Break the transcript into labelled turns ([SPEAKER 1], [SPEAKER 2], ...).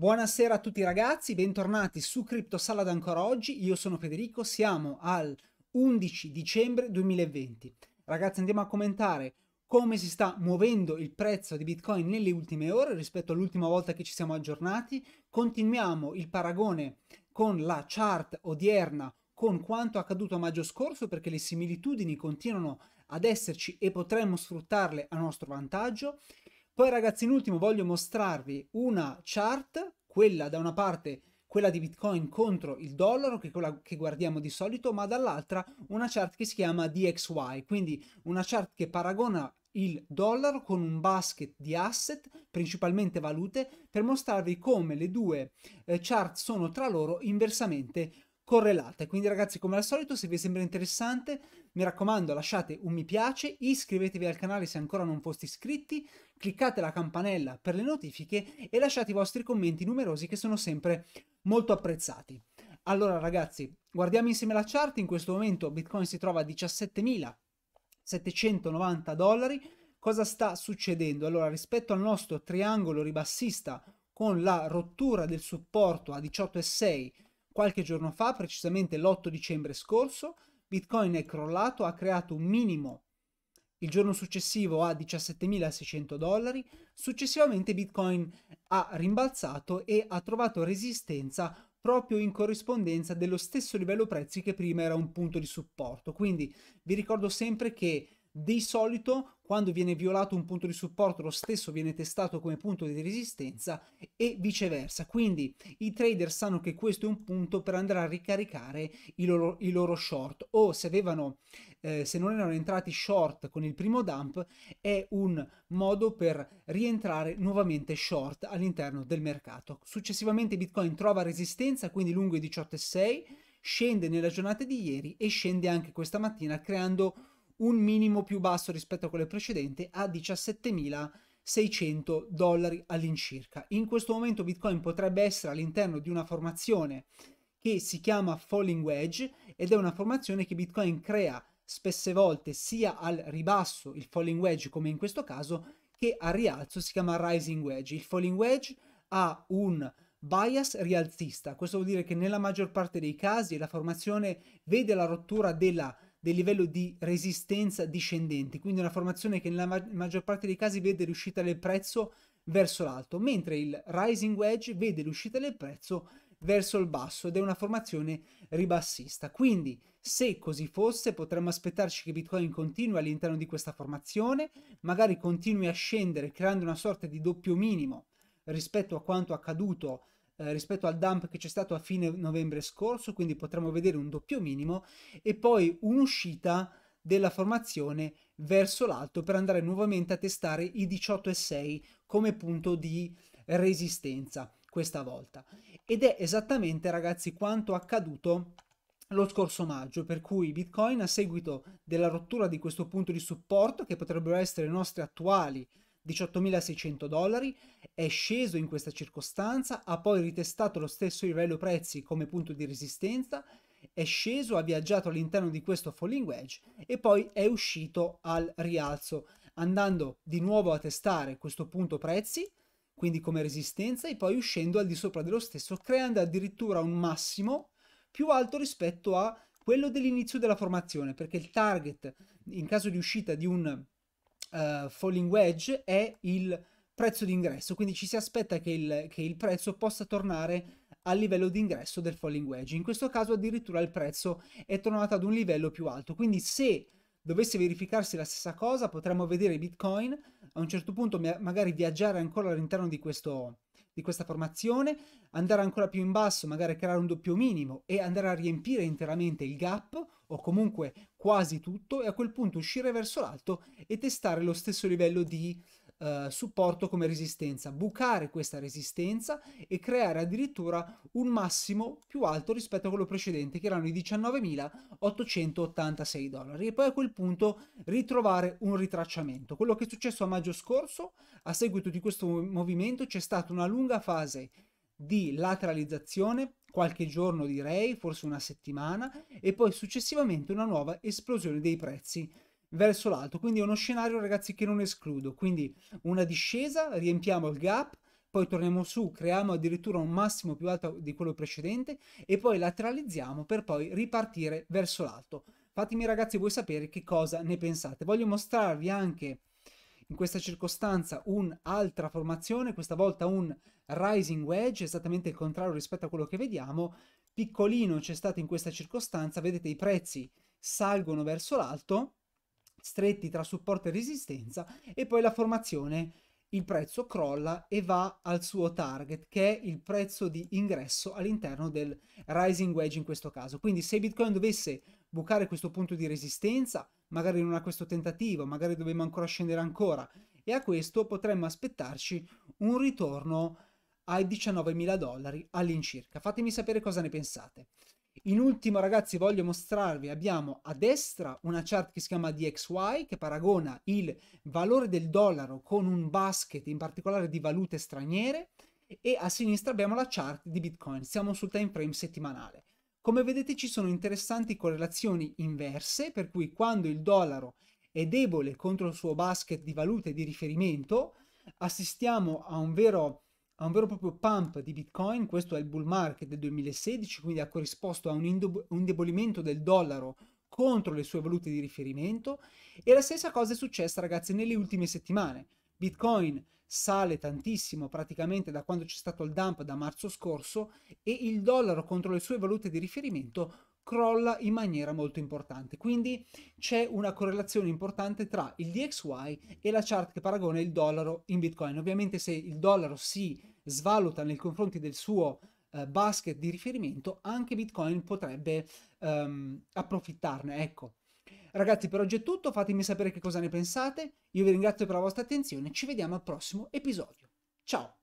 [SPEAKER 1] Buonasera a tutti ragazzi, bentornati su Crypto Salad ancora oggi. Io sono Federico, siamo al 11 dicembre 2020. Ragazzi, andiamo a commentare come si sta muovendo il prezzo di Bitcoin nelle ultime ore rispetto all'ultima volta che ci siamo aggiornati. Continuiamo il paragone con la chart odierna con quanto accaduto a maggio scorso perché le similitudini continuano ad esserci e potremmo sfruttarle a nostro vantaggio. Poi ragazzi in ultimo voglio mostrarvi una chart, quella da una parte quella di Bitcoin contro il dollaro, che è quella che guardiamo di solito, ma dall'altra una chart che si chiama DXY, quindi una chart che paragona il dollaro con un basket di asset, principalmente valute, per mostrarvi come le due eh, chart sono tra loro inversamente correlate. Quindi ragazzi, come al solito, se vi sembra interessante, mi raccomando, lasciate un mi piace, iscrivetevi al canale se ancora non foste iscritti, cliccate la campanella per le notifiche e lasciate i vostri commenti numerosi che sono sempre molto apprezzati. Allora ragazzi, guardiamo insieme la chart, in questo momento Bitcoin si trova a 17.790 dollari. Cosa sta succedendo? Allora, rispetto al nostro triangolo ribassista con la rottura del supporto a 18,6 qualche giorno fa, precisamente l'8 dicembre scorso, Bitcoin è crollato, ha creato un minimo il giorno successivo a 17.600 dollari, successivamente Bitcoin ha rimbalzato e ha trovato resistenza proprio in corrispondenza dello stesso livello prezzi che prima era un punto di supporto. Quindi vi ricordo sempre che di solito quando viene violato un punto di supporto lo stesso viene testato come punto di resistenza e viceversa. Quindi i trader sanno che questo è un punto per andare a ricaricare i loro, i loro short o se, avevano, eh, se non erano entrati short con il primo dump è un modo per rientrare nuovamente short all'interno del mercato. Successivamente Bitcoin trova resistenza quindi lungo i 18,6 scende nella giornata di ieri e scende anche questa mattina creando un minimo più basso rispetto a quello precedente a 17.600 dollari all'incirca. In questo momento Bitcoin potrebbe essere all'interno di una formazione che si chiama Falling Wedge ed è una formazione che Bitcoin crea spesse volte sia al ribasso, il Falling Wedge come in questo caso, che al rialzo si chiama Rising Wedge. Il Falling Wedge ha un bias rialzista, questo vuol dire che nella maggior parte dei casi la formazione vede la rottura della del livello di resistenza discendente, quindi una formazione che nella maggior parte dei casi vede l'uscita del prezzo verso l'alto, mentre il rising wedge vede l'uscita del prezzo verso il basso ed è una formazione ribassista. Quindi, se così fosse, potremmo aspettarci che Bitcoin continui all'interno di questa formazione, magari continui a scendere creando una sorta di doppio minimo rispetto a quanto accaduto eh, rispetto al dump che c'è stato a fine novembre scorso, quindi potremmo vedere un doppio minimo e poi un'uscita della formazione verso l'alto per andare nuovamente a testare i 18,6 come punto di resistenza questa volta. Ed è esattamente, ragazzi, quanto accaduto lo scorso maggio, per cui Bitcoin a seguito della rottura di questo punto di supporto, che potrebbero essere i nostri attuali 18.600 dollari, è sceso in questa circostanza, ha poi ritestato lo stesso livello prezzi come punto di resistenza, è sceso, ha viaggiato all'interno di questo falling wedge e poi è uscito al rialzo, andando di nuovo a testare questo punto prezzi, quindi come resistenza, e poi uscendo al di sopra dello stesso, creando addirittura un massimo più alto rispetto a quello dell'inizio della formazione, perché il target in caso di uscita di un uh, Falling Wedge è il prezzo d'ingresso, quindi ci si aspetta che il, che il prezzo possa tornare al livello d'ingresso del Falling Wedge. In questo caso addirittura il prezzo è tornato ad un livello più alto, quindi se dovesse verificarsi la stessa cosa potremmo vedere Bitcoin a un certo punto magari viaggiare ancora all'interno di, questo, di questa formazione, andare ancora più in basso, magari creare un doppio minimo e andare a riempire interamente il gap o comunque quasi tutto e a quel punto uscire verso l'alto e testare lo stesso livello di eh, supporto come resistenza, bucare questa resistenza e creare addirittura un massimo più alto rispetto a quello precedente che erano i 19.886 dollari e poi a quel punto ritrovare un ritracciamento. Quello che è successo a maggio scorso a seguito di questo movimento c'è stata una lunga fase di lateralizzazione qualche giorno direi, forse una settimana, ah, eh. e poi successivamente una nuova esplosione dei prezzi verso l'alto. Quindi è uno scenario, ragazzi, che non escludo. Quindi una discesa, riempiamo il gap, poi torniamo su, creiamo addirittura un massimo più alto di quello precedente e poi lateralizziamo per poi ripartire verso l'alto. Fatemi ragazzi voi sapere che cosa ne pensate. Voglio mostrarvi anche in questa circostanza un'altra formazione, questa volta un rising wedge, esattamente il contrario rispetto a quello che vediamo, piccolino c'è stato in questa circostanza, vedete i prezzi salgono verso l'alto, stretti tra supporto e resistenza, e poi la formazione, il prezzo crolla e va al suo target, che è il prezzo di ingresso all'interno del rising wedge in questo caso. Quindi se Bitcoin dovesse bucare questo punto di resistenza, magari non ha questo tentativo, magari dobbiamo ancora scendere ancora e a questo potremmo aspettarci un ritorno ai 19.000 dollari all'incirca. Fatemi sapere cosa ne pensate. In ultimo ragazzi voglio mostrarvi, abbiamo a destra una chart che si chiama DXY che paragona il valore del dollaro con un basket in particolare di valute straniere e a sinistra abbiamo la chart di Bitcoin, siamo sul time frame settimanale. Come vedete ci sono interessanti correlazioni inverse, per cui quando il dollaro è debole contro il suo basket di valute di riferimento, assistiamo a un vero a un vero e proprio pump di Bitcoin, questo è il bull market del 2016, quindi ha corrisposto a un indebolimento del dollaro contro le sue valute di riferimento e la stessa cosa è successa ragazzi nelle ultime settimane. Bitcoin sale tantissimo praticamente da quando c'è stato il dump da marzo scorso e il dollaro contro le sue valute di riferimento crolla in maniera molto importante. Quindi c'è una correlazione importante tra il DXY e la chart che paragona il dollaro in Bitcoin. Ovviamente se il dollaro si svaluta nei confronti del suo eh, basket di riferimento, anche Bitcoin potrebbe ehm, approfittarne. Ecco. Ragazzi, per oggi è tutto, fatemi sapere che cosa ne pensate, io vi ringrazio per la vostra attenzione, ci vediamo al prossimo episodio. Ciao!